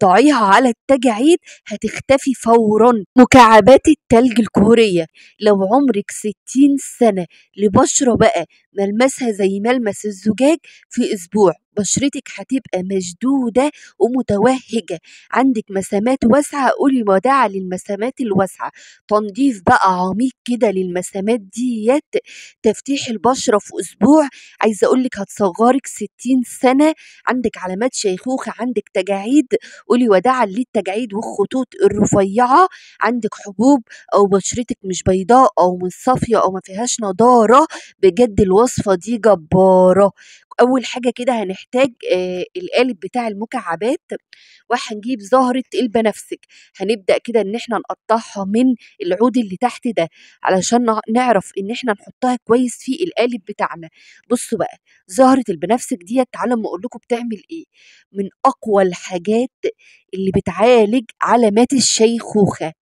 ضعيها على التجاعيد هتختفي فورا مكعبات التلج الكهورية لو عمرك ستين سنة لبشرة بقى ملمسها زي ملمس الزجاج في أسبوع بشرتك هتبقى مشدودة ومتوهجة عندك مسامات واسعة قولي وداعا للمسامات الواسعة تنظيف بقى عميق كده للمسامات ديت تفتيح البشرة في أسبوع عايزة أقولك هتصغرك 60 سنة عندك علامات شيخوخة عندك تجاعيد قولي وداعا للتجاعيد والخطوط الرفيعة عندك حبوب أو بشرتك مش بيضاء أو مش صافية أو ما فيهاش نضارة بجد الوصفة دي جبارة اول حاجه كده هنحتاج آه القالب بتاع المكعبات وهنجيب زهره البنفسج هنبدا كده ان احنا نقطعها من العود اللي تحت ده علشان نعرف ان احنا نحطها كويس في القالب بتاعنا بصوا بقى زهره البنفسج ديت تعالى اما اقول لكم بتعمل ايه من اقوى الحاجات اللي بتعالج علامات الشيخوخه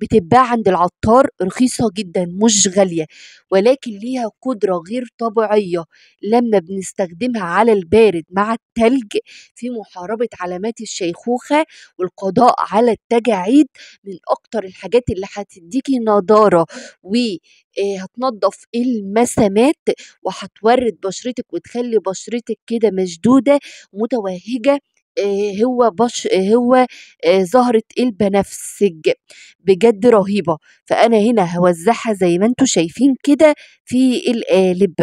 بتتباع عند العطار رخيصة جدا مش غالية ولكن ليها قدرة غير طبيعية لما بنستخدمها على البارد مع التلج في محاربة علامات الشيخوخة والقضاء على التجاعيد من أكتر الحاجات اللي هتديكي نضارة وهتنضف آه، المسامات وهتورد بشرتك وتخلي بشرتك كده مشدودة متوهجة آه، هو بش آه، هو زهرة آه، البنفسج بجد رهيبة فأنا هنا هوزعها زي ما انتوا شايفين كده في القالب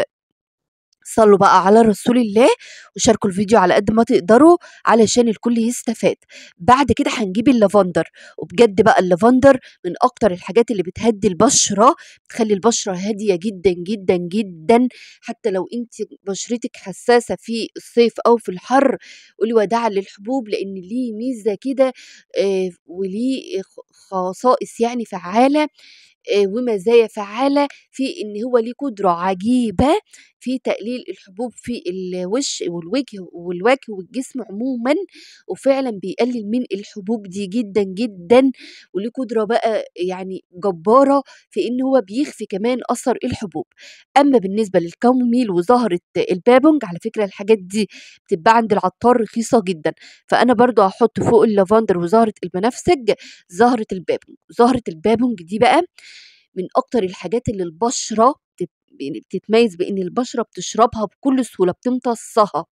صلوا بقى على رسول الله وشاركوا الفيديو على قد ما تقدروا علشان الكل يستفاد بعد كده هنجيب اللافندر وبجد بقى اللافندر من اكتر الحاجات اللي بتهدي البشره بتخلي البشره هاديه جدا جدا جدا حتى لو انت بشرتك حساسه في الصيف او في الحر قولي وداعا للحبوب لان ليه ميزه كده آه، وليه خصائص يعني فعاله آه، ومزايا فعالة في إن هو ليه قدرة عجيبة في تقليل الحبوب في الوش والوجه والوجه والجسم عموما وفعلا بيقلل من الحبوب دي جدا جدا وليه قدرة بقى يعني جبارة في ان هو بيخفي كمان اثر الحبوب اما بالنسبة للكاموميل وزهرة البابونج على فكرة الحاجات دي بتتباع عند العطار رخيصة جدا فانا برضو هحط فوق اللافندر وزهرة البنفسج زهرة البابونج زهرة البابونج دي بقى من اكتر الحاجات اللي البشره بتتميز بان البشره بتشربها بكل سهوله بتمتصها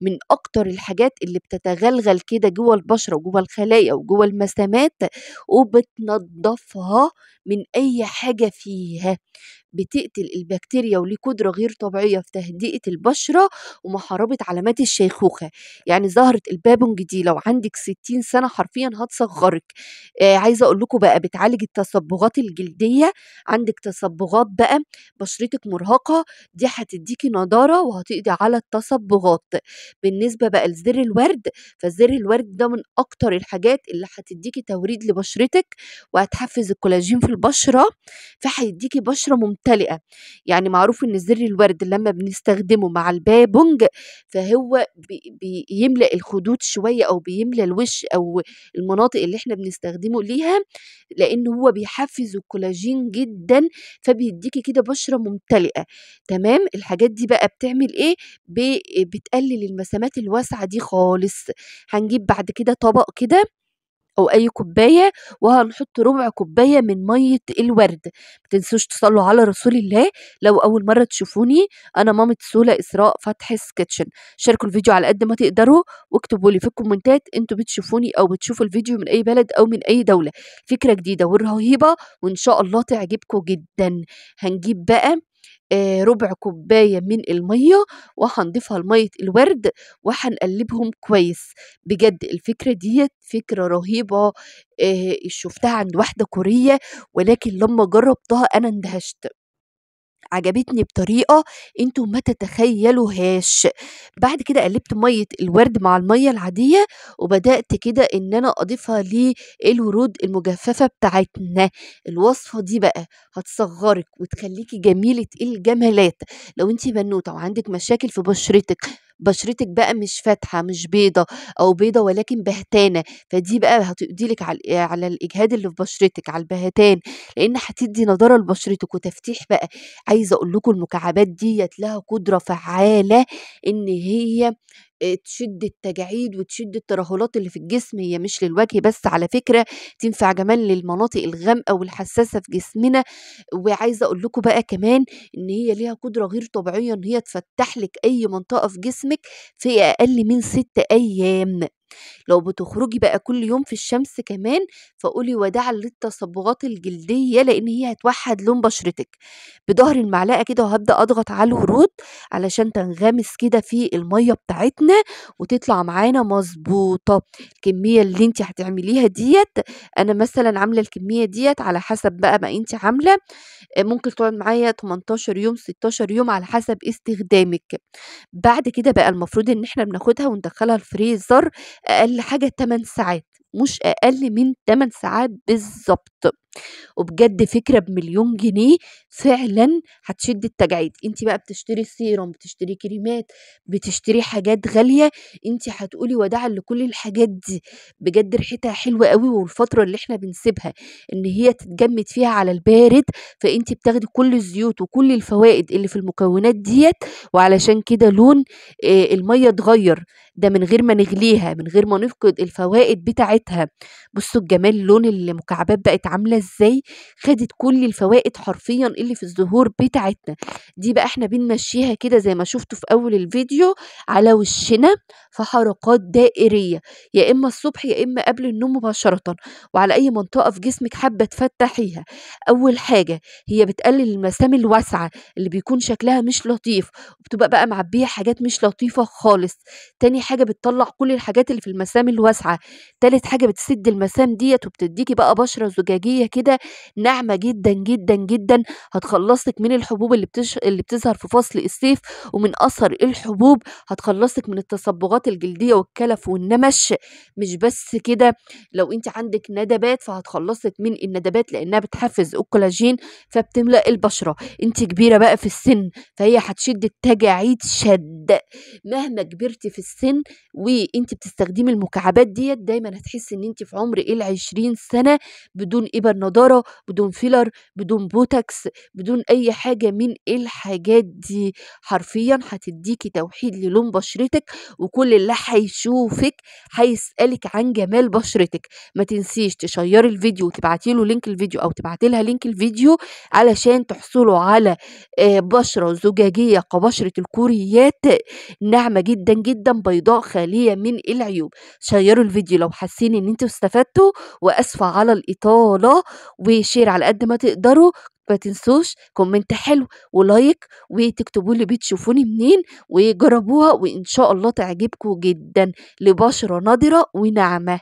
من اكتر الحاجات اللي بتتغلغل كده جوه البشره وجوه الخلايا وجوه المسامات وبتنضفها من اي حاجه فيها بتقتل البكتيريا وليه قدرة غير طبيعية في تهدئة البشرة ومحاربة علامات الشيخوخة يعني زهرة البابونج دي لو عندك 60 سنة حرفيا هتصغرك آه عايزة أقول لكم بقى بتعالج التصبغات الجلدية عندك تصبغات بقى بشرتك مرهقة دي هتديكي نضارة وهتقضي على التصبغات بالنسبة بقى لزر الورد فزر الورد ده من أكتر الحاجات اللي هتديكي توريد لبشرتك وهتحفز الكولاجين في البشرة فهيديكي بشرة ممتازة ممتلئة يعني معروف إن زر الورد لما بنستخدمه مع البابونج فهو بيملأ الخدود شوية أو بيملأ الوش أو المناطق اللي إحنا بنستخدمه ليها لأن هو بيحفز الكولاجين جدا فبيديكي كده بشرة ممتلئة تمام الحاجات دي بقى بتعمل إيه بتقلل المسامات الواسعة دي خالص هنجيب بعد كده طبق كده او اي كوبايه وهنحط ربع كوبايه من ميه الورد ما تنسوش تصلوا على رسول الله لو اول مره تشوفوني انا مامة سولا اسراء فتحي سكتشن شاركوا الفيديو على قد ما تقدروا واكتبوا لي في الكومنتات انتوا بتشوفوني او بتشوفوا الفيديو من اي بلد او من اي دوله فكره جديده ورهيبه وان شاء الله تعجبكم جدا هنجيب بقى آه، ربع كوباية من المية وهنضيفها لمية الورد وهنقلبهم كويس بجد الفكرة ديت فكرة رهيبة آه، شفتها عند واحدة كورية ولكن لما جربتها أنا اندهشت عجبتني بطريقه انتوا ما تتخيلوهاش بعد كده قلبت ميه الورد مع الميه العاديه وبدات كده ان انا اضيفها للورود المجففه بتاعتنا الوصفه دي بقى هتصغرك وتخليكي جميله الجمالات لو انتي بنوته وعندك مشاكل في بشرتك بشرتك بقى مش فاتحه مش بيضه او بيضه ولكن بهتانه فدي بقى هتؤدي لك على على الاجهاد اللي في بشرتك على البهتان لان هتدي نضاره لبشرتك وتفتيح بقى عايزه اقول لكم المكعبات ديت لها قدره فعاله ان هي تشد التجاعيد وتشد الترهلات اللي في الجسم، هي مش للوجه بس على فكرة، تنفع كمان للمناطق الغامقة والحساسة في جسمنا، وعايزة أقول لكم بقى كمان إن هي ليها قدرة غير طبيعية إن هي تفتح لِك أي منطقة في جسمِك في أقل من ست أيام. لو بتخرجي بقى كل يوم في الشمس كمان فقولي وداعا للتصبغات الجلدية لأن هي هتوحد لون بشرتك بظهر المعلقة كده وهبدأ أضغط على الورود علشان تنغمس كده في المية بتاعتنا وتطلع معانا مظبوطة الكمية اللي انت هتعمليها ديت أنا مثلا عاملة الكمية ديت على حسب بقى ما انت عاملة ممكن تقعد معايا 18 يوم 16 يوم على حسب استخدامك بعد كده بقى المفروض ان احنا بناخدها وندخلها الفريزر اقل حاجه 8 ساعات مش اقل من 8 ساعات بالظبط وبجد فكره بمليون جنيه فعلا هتشد التجاعيد انت بقى بتشتري سيروم بتشتري كريمات بتشتري حاجات غاليه انت هتقولي وداعا لكل الحاجات دي بجد ريحتها حلوه قوي والفتره اللي احنا بنسيبها ان هي تتجمد فيها على البارد فانت بتاخدي كل الزيوت وكل الفوائد اللي في المكونات ديت وعلشان كده لون آه الميه اتغير ده من غير ما نغليها من غير ما نفقد الفوائد بتاعتها بصوا الجمال لون المكعبات بقت عامله ازاي خدت كل الفوائد حرفيا اللي في الزهور بتاعتنا دي بقى احنا بنمشيها كده زي ما شفتوا في اول الفيديو على وشنا في حركات دائريه يا اما الصبح يا اما قبل النوم مباشره وعلى اي منطقه في جسمك حابه تفتحيها اول حاجه هي بتقلل المسام الواسعه اللي بيكون شكلها مش لطيف وبتبقى بقى معبيه حاجات مش لطيفه خالص تاني حاجه بتطلع كل الحاجات اللي في المسام الواسعه تالت حاجه بتسد المسام ديت وبتديكي بقى بشره زجاجيه كده ناعمه جدا جدا جدا هتخلصك من الحبوب اللي بتش... اللي بتظهر في فصل الصيف ومن اثر الحبوب هتخلصك من التصبغات الجلديه والكلف والنمش مش بس كده لو انت عندك ندبات فهتخلصك من الندبات لانها بتحفز الكولاجين فبتملا البشره انت كبيره بقى في السن فهي هتشد التجاعيد شد مهما كبرتي في السن وانت بتستخدمي المكعبات ديت دايما هتحسي ان انت في عمر ال 20 سنه بدون ابر نضاره بدون فيلر بدون بوتكس بدون اي حاجه من الحاجات دي حرفيا هتديكي توحيد للون بشرتك وكل اللي هيشوفك هيسالك عن جمال بشرتك ما تنسيش تشيري الفيديو وتبعتي له لينك الفيديو او تبعتي لها لينك الفيديو علشان تحصلوا على آه، بشره زجاجيه كبشره الكوريات ناعمه جدا جدا بيضاء خاليه من العيوب شيروا الفيديو لو حاسين ان انتوا استفدتوا واسفه على الاطاله وشير على قد ما تقدروا ما تنسوش كومنت حلو ولايك وتكتبوا لي بتشوفوني منين وجربوها وان شاء الله تعجبكم جدا لبشره نضره وناعمه